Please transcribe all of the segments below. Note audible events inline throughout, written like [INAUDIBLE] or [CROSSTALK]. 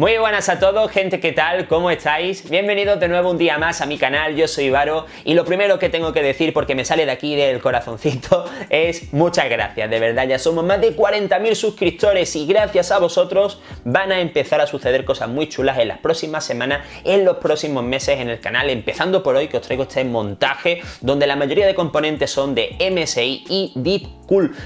Muy buenas a todos, gente, ¿qué tal? ¿Cómo estáis? Bienvenidos de nuevo un día más a mi canal, yo soy Varo y lo primero que tengo que decir porque me sale de aquí del corazoncito [LAUGHS] es muchas gracias, de verdad, ya somos más de 40.000 suscriptores y gracias a vosotros van a empezar a suceder cosas muy chulas en las próximas semanas, en los próximos meses en el canal, empezando por hoy que os traigo este montaje donde la mayoría de componentes son de MSI y Deep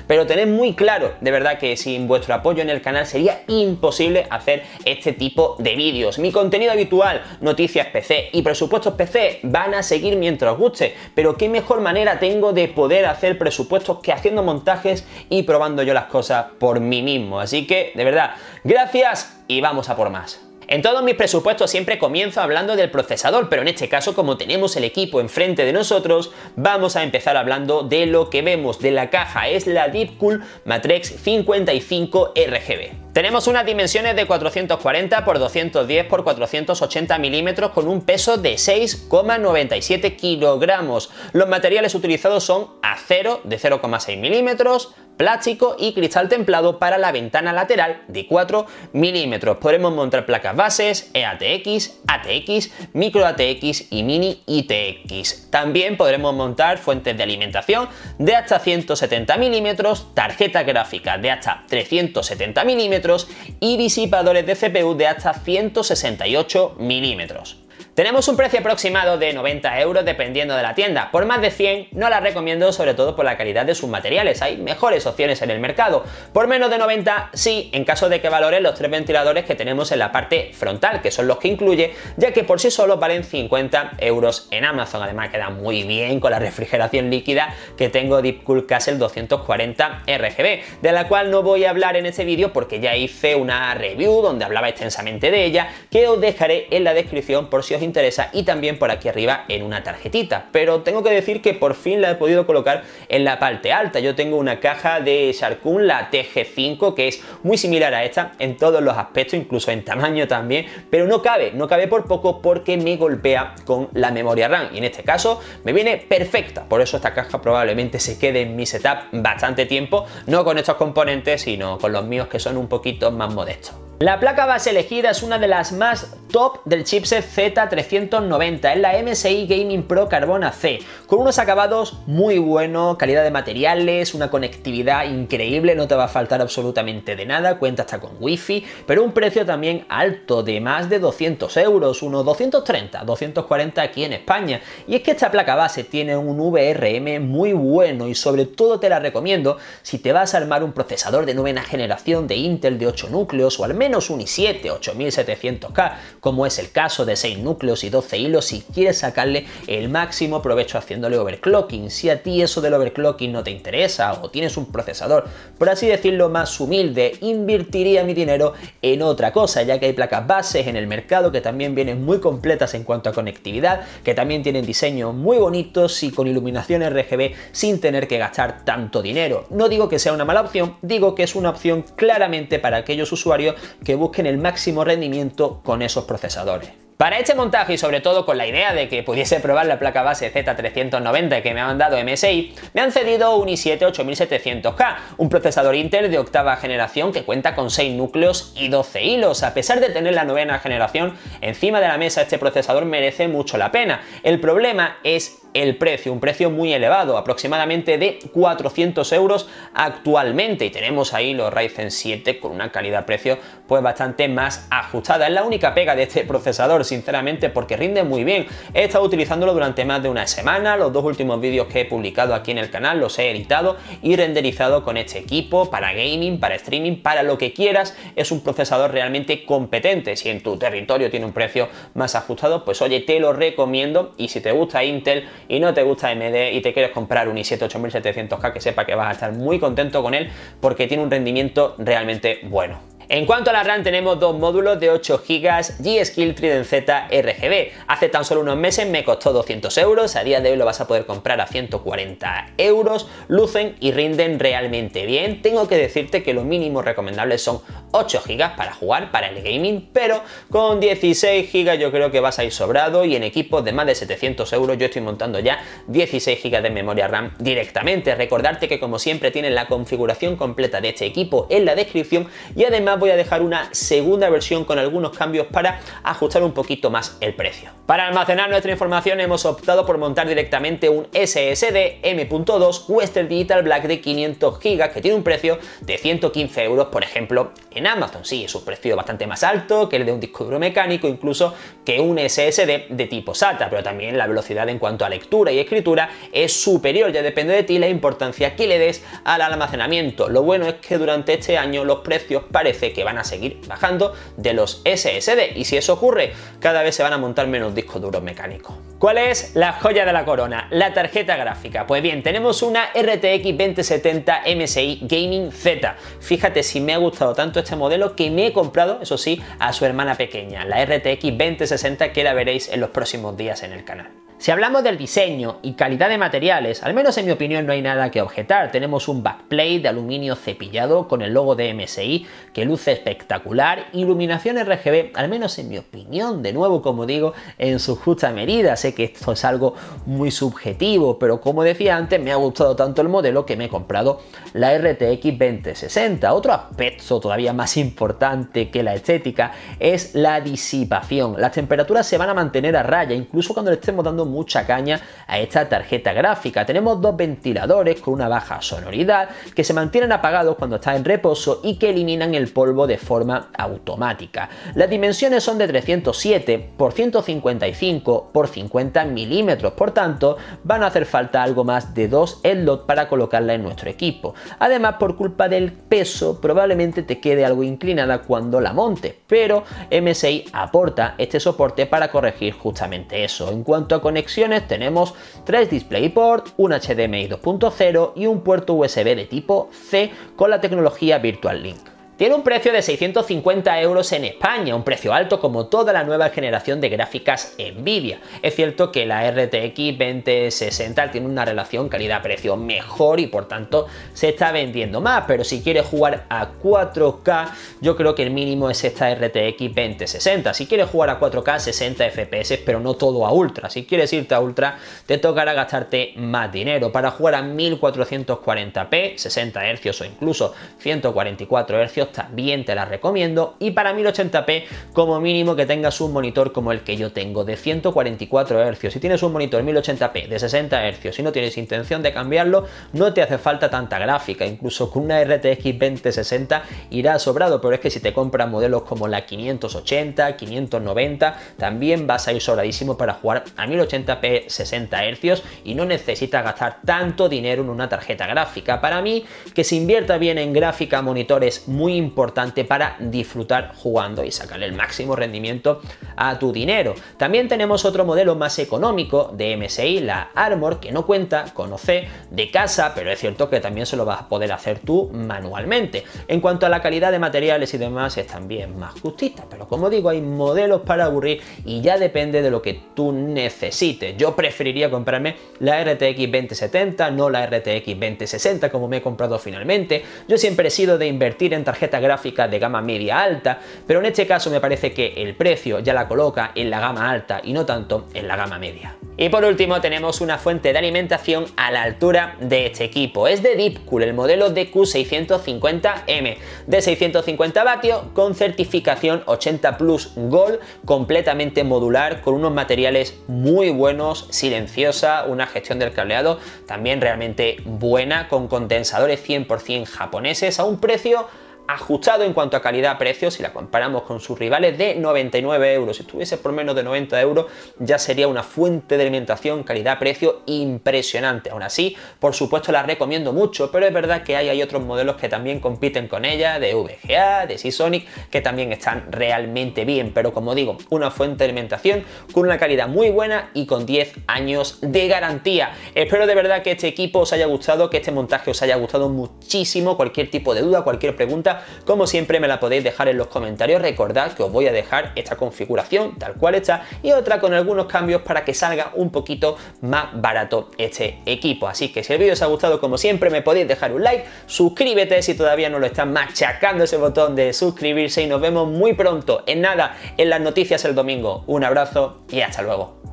pero tened muy claro, de verdad, que sin vuestro apoyo en el canal sería imposible hacer este tipo de vídeos. Mi contenido habitual, noticias PC y presupuestos PC, van a seguir mientras os guste. Pero qué mejor manera tengo de poder hacer presupuestos que haciendo montajes y probando yo las cosas por mí mismo. Así que, de verdad, gracias y vamos a por más. En todos mis presupuestos siempre comienzo hablando del procesador, pero en este caso como tenemos el equipo enfrente de nosotros, vamos a empezar hablando de lo que vemos de la caja, es la Deepcool Matrix 55 RGB. Tenemos unas dimensiones de 440 x 210 x 480 milímetros con un peso de 6,97 kilogramos. Los materiales utilizados son acero de 0,6 milímetros, plástico y cristal templado para la ventana lateral de 4 milímetros. Podremos montar placas bases, EATX, ATX, micro ATX y mini ITX. También podremos montar fuentes de alimentación de hasta 170 milímetros, tarjetas gráficas de hasta 370 milímetros y disipadores de CPU de hasta 168 milímetros. Tenemos un precio aproximado de 90 euros dependiendo de la tienda. Por más de 100 no la recomiendo, sobre todo por la calidad de sus materiales. Hay mejores opciones en el mercado. Por menos de 90 sí, en caso de que valoren los tres ventiladores que tenemos en la parte frontal, que son los que incluye, ya que por sí solo valen 50 euros en Amazon. Además queda muy bien con la refrigeración líquida que tengo Deepcool Castle 240 RGB, de la cual no voy a hablar en este vídeo porque ya hice una review donde hablaba extensamente de ella, que os dejaré en la descripción por si os interesa y también por aquí arriba en una tarjetita. Pero tengo que decir que por fin la he podido colocar en la parte alta. Yo tengo una caja de Sharkun, la TG5, que es muy similar a esta en todos los aspectos, incluso en tamaño también, pero no cabe, no cabe por poco porque me golpea con la memoria RAM y en este caso me viene perfecta. Por eso esta caja probablemente se quede en mi setup bastante tiempo, no con estos componentes, sino con los míos que son un poquito más modestos. La placa base elegida es una de las más top del chipset Z390, es la MSI Gaming Pro Carbona C, con unos acabados muy buenos, calidad de materiales, una conectividad increíble, no te va a faltar absolutamente de nada, cuenta hasta con wifi, pero un precio también alto, de más de 200 euros, unos 230, 240 aquí en España. Y es que esta placa base tiene un VRM muy bueno y sobre todo te la recomiendo si te vas a armar un procesador de novena generación de Intel de 8 núcleos o al menos menos un i7 8700K, como es el caso de 6 núcleos y 12 hilos si quieres sacarle el máximo provecho haciéndole overclocking. Si a ti eso del overclocking no te interesa o tienes un procesador, por así decirlo, más humilde, invertiría mi dinero en otra cosa, ya que hay placas bases en el mercado que también vienen muy completas en cuanto a conectividad, que también tienen diseños muy bonitos y con iluminación RGB sin tener que gastar tanto dinero. No digo que sea una mala opción, digo que es una opción claramente para aquellos usuarios que busquen el máximo rendimiento con esos procesadores. Para este montaje y sobre todo con la idea de que pudiese probar la placa base Z390 que me ha mandado MSI, me han cedido un i7-8700K, un procesador Intel de octava generación que cuenta con 6 núcleos y 12 hilos. A pesar de tener la novena generación encima de la mesa, este procesador merece mucho la pena. El problema es el precio, un precio muy elevado, aproximadamente de 400 euros actualmente. Y tenemos ahí los Ryzen 7 con una calidad-precio pues bastante más ajustada. Es la única pega de este procesador, sinceramente, porque rinde muy bien. He estado utilizándolo durante más de una semana, los dos últimos vídeos que he publicado aquí en el canal los he editado y renderizado con este equipo para gaming, para streaming, para lo que quieras. Es un procesador realmente competente. Si en tu territorio tiene un precio más ajustado, pues oye, te lo recomiendo y si te gusta Intel y no te gusta AMD y te quieres comprar un i7 8700K, que sepa que vas a estar muy contento con él porque tiene un rendimiento realmente bueno. En cuanto a la RAM, tenemos dos módulos de 8 GB G-Skill Trident Z RGB. Hace tan solo unos meses me costó 200 euros, a día de hoy lo vas a poder comprar a 140 euros, lucen y rinden realmente bien. Tengo que decirte que lo mínimo recomendable son 8 GB para jugar, para el gaming, pero con 16 GB yo creo que vas a ir sobrado y en equipos de más de 700 euros yo estoy montando ya 16 GB de memoria RAM directamente. Recordarte que como siempre tienen la configuración completa de este equipo en la descripción y además voy a dejar una segunda versión con algunos cambios para ajustar un poquito más el precio. Para almacenar nuestra información hemos optado por montar directamente un SSD M.2 Western Digital Black de 500 GB que tiene un precio de 115 euros por ejemplo en Amazon. Sí, es un precio bastante más alto que el de un disco duro mecánico incluso que un SSD de tipo SATA, pero también la velocidad en cuanto a lectura y escritura es superior, ya depende de ti la importancia que le des al almacenamiento. Lo bueno es que durante este año los precios parecen que van a seguir bajando de los SSD y si eso ocurre, cada vez se van a montar menos discos duros mecánicos. ¿Cuál es la joya de la corona? La tarjeta gráfica. Pues bien, tenemos una RTX 2070 MSI Gaming Z. Fíjate si me ha gustado tanto este modelo que me he comprado, eso sí, a su hermana pequeña, la RTX 2060 que la veréis en los próximos días en el canal. Si hablamos del diseño y calidad de materiales, al menos en mi opinión no hay nada que objetar. Tenemos un backplate de aluminio cepillado con el logo de MSI que luce espectacular, iluminación RGB, al menos en mi opinión, de nuevo como digo, en su justa medida. Sé que esto es algo muy subjetivo, pero como decía antes, me ha gustado tanto el modelo que me he comprado la RTX 2060. Otro aspecto todavía más importante que la estética es la disipación. Las temperaturas se van a mantener a raya, incluso cuando le estemos dando mucha caña a esta tarjeta gráfica. Tenemos dos ventiladores con una baja sonoridad que se mantienen apagados cuando está en reposo y que eliminan el polvo de forma automática. Las dimensiones son de 307 por 155 por 50 milímetros, por tanto van a hacer falta algo más de dos slots para colocarla en nuestro equipo. Además, por culpa del peso, probablemente te quede algo inclinada cuando la montes, pero MSI aporta este soporte para corregir justamente eso. En cuanto a tenemos tres DisplayPort, un HDMI 2.0 y un puerto USB de tipo C con la tecnología Virtual Link. Tiene un precio de 650 euros en España, un precio alto como toda la nueva generación de gráficas Nvidia. Es cierto que la RTX 2060 tiene una relación calidad-precio mejor y por tanto se está vendiendo más, pero si quieres jugar a 4K, yo creo que el mínimo es esta RTX 2060. Si quieres jugar a 4K, 60 FPS, pero no todo a ultra. Si quieres irte a ultra, te tocará gastarte más dinero. Para jugar a 1440p, 60 Hz o incluso 144 Hz, también te la recomiendo. Y para 1080p, como mínimo que tengas un monitor como el que yo tengo, de 144 hercios, Si tienes un monitor 1080p de 60 hercios y no tienes intención de cambiarlo, no te hace falta tanta gráfica. Incluso con una RTX 2060 irá sobrado, pero es que si te compras modelos como la 580, 590, también vas a ir sobradísimo para jugar a 1080p 60 hercios y no necesitas gastar tanto dinero en una tarjeta gráfica. Para mí, que se invierta bien en gráfica, monitores muy importante para disfrutar jugando y sacarle el máximo rendimiento a tu dinero. También tenemos otro modelo más económico de MSI, la Armor, que no cuenta con OC de casa, pero es cierto que también se lo vas a poder hacer tú manualmente. En cuanto a la calidad de materiales y demás, es también más justita, pero como digo, hay modelos para aburrir y ya depende de lo que tú necesites. Yo preferiría comprarme la RTX 2070, no la RTX 2060 como me he comprado finalmente. Yo siempre he sido de invertir en tarjetas gráfica de gama media alta, pero en este caso me parece que el precio ya la coloca en la gama alta y no tanto en la gama media. Y por último tenemos una fuente de alimentación a la altura de este equipo, es de Deepcool, el modelo DQ650M, de 650 vatios con certificación 80 Plus Gold, completamente modular, con unos materiales muy buenos, silenciosa, una gestión del cableado también realmente buena, con condensadores 100% japoneses a un precio ajustado en cuanto a calidad-precio, si la comparamos con sus rivales, de 99 euros. Si estuviese por menos de 90 euros, ya sería una fuente de alimentación calidad-precio impresionante. Aún así, por supuesto, la recomiendo mucho, pero es verdad que hay, hay otros modelos que también compiten con ella, de VGA, de Seasonic, que también están realmente bien. Pero como digo, una fuente de alimentación con una calidad muy buena y con 10 años de garantía. Espero de verdad que este equipo os haya gustado, que este montaje os haya gustado muchísimo. Cualquier tipo de duda, cualquier pregunta, como siempre me la podéis dejar en los comentarios. Recordad que os voy a dejar esta configuración tal cual está y otra con algunos cambios para que salga un poquito más barato este equipo. Así que si el vídeo os ha gustado, como siempre, me podéis dejar un like, suscríbete si todavía no lo estás machacando ese botón de suscribirse y nos vemos muy pronto, en nada, en las noticias el domingo. Un abrazo y hasta luego.